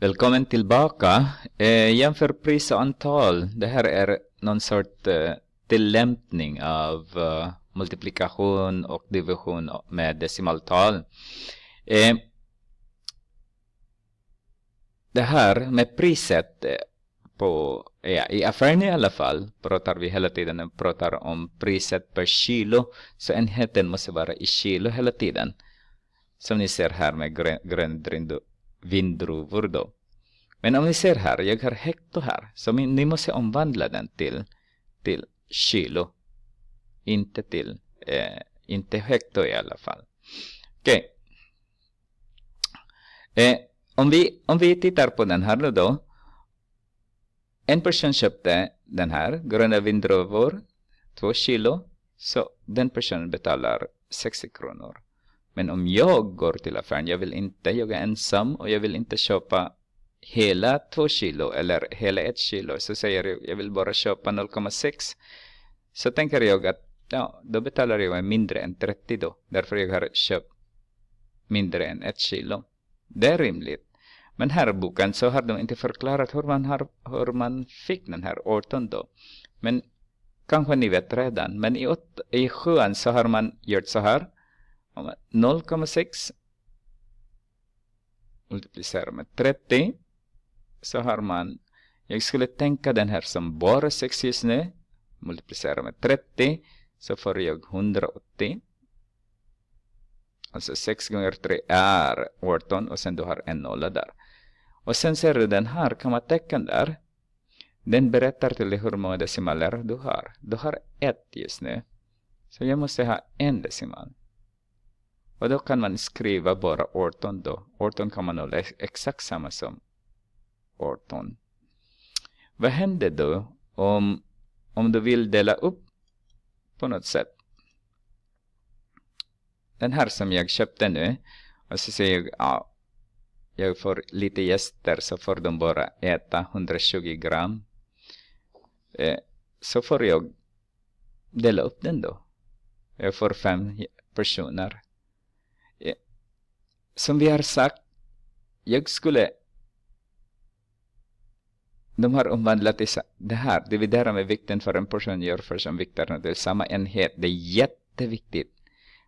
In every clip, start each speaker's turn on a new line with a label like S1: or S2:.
S1: Välkommen tillbaka. Eh, jämför pris och antal. Det här är någon sorts eh, tillämpning av eh, multiplikation och division med decimaltal. Eh, det här med priset eh, på, ja, i affären i alla fall, pratar vi hela tiden eh, pratar om priset per kilo. Så enheten måste vara i kilo hela tiden. Som ni ser här med grön, grön vindruvor då. Men om ni ser här, jag har hekto här. Så ni måste omvandla den till, till kilo. Inte till, eh, inte hekto i alla fall. Okej. Okay. Eh, om, vi, om vi tittar på den här då. En person köpte den här, gröna vindruvor, två kilo. Så den personen betalar 60 kronor. Men om jag går till affären, jag vill inte, jag är ensam och jag vill inte köpa hela två kilo eller hela ett kilo. Så säger jag, jag vill bara köpa 0,6. Så tänker jag att ja, då betalar jag mindre än 30 då. Därför jag har köpt mindre än ett kilo. Det är rimligt. Men här i boken så har de inte förklarat hur man, har, hur man fick den här 18 då. Men kanske ni vet redan. Men i, åt, i sjuan så har man gjort så här. 0,6 multiplicerar med 30 så har man, jag skulle tänka den här som bara 6 just nu, multiplicerar med 30 så får jag 180. Alltså 6 gånger 3 är 18 och sen du har en nolla där. Och sen ser du den här kommatecken där. Den berättar till dig hur många decimaler du har. Du har ett just nu. Så jag måste ha en decimal. Och då kan man skriva bara 18 då. 18 kan man hålla exakt samma som 18. Vad händer då om, om du vill dela upp på något sätt? Den här som jag köpte nu. Och så säger jag, ja, jag får lite gäster så får de bara äta 120 gram. Eh, så får jag dela upp den då. Jag får fem personer som vi har sagt, jag skulle... De har omvandlat det här. Det vi där med vikten för en person gör för som vikterna. Det samma enhet. Det är jätteviktigt.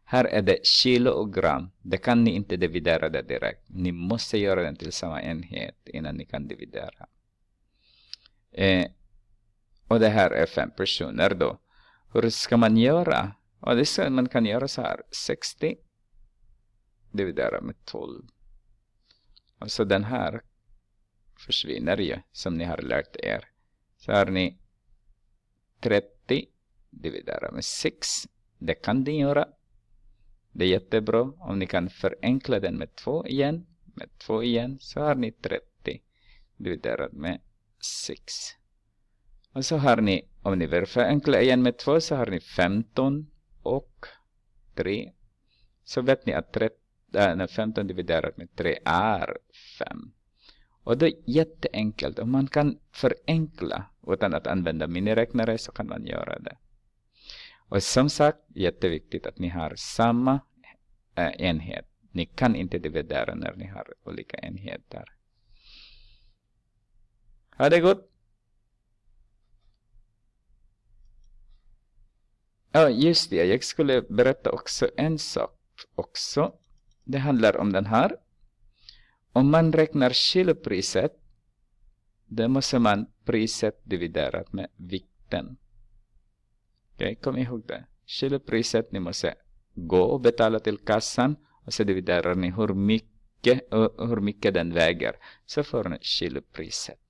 S1: Här är det kilo och gram. Det kan ni inte dividera det direkt. Ni måste göra den till samma enhet innan ni kan dividera. Eh, och det här är fem personer då. Hur ska man göra? Och det ska, man kan göra så här. 60 dividera med 12. Alltså den här försvinner ju som ni har lärt er. Så har ni 30 dividera med 6. Det kan ni göra. Det är jättebra. Om ni kan förenkla den med 2 igen, med 2 igen, så har ni 30 dividerat med 6. Och så har ni, om ni vill förenkla igen med 2, så har ni 15 och 3. Så vet ni att 30 när 15 dividerat med 3 är 5. Och det är jätteenkelt. Om man kan förenkla utan att använda miniräknare så kan man göra det. Och som sagt, jätteviktigt att ni har samma äh, enhet. Ni kan inte dividera när ni har olika enheter. Ha det gott! Ja, just det. Jag skulle berätta också en sak också. Det handlar om den här. Om man räknar kilopriset, då måste man priset dividerat med vikten. Okej, okay, kom ihåg det. Kilopriset, ni måste gå och betala till kassan och så dividerar ni hur mycket, hur mycket den väger. Så får ni kilopriset.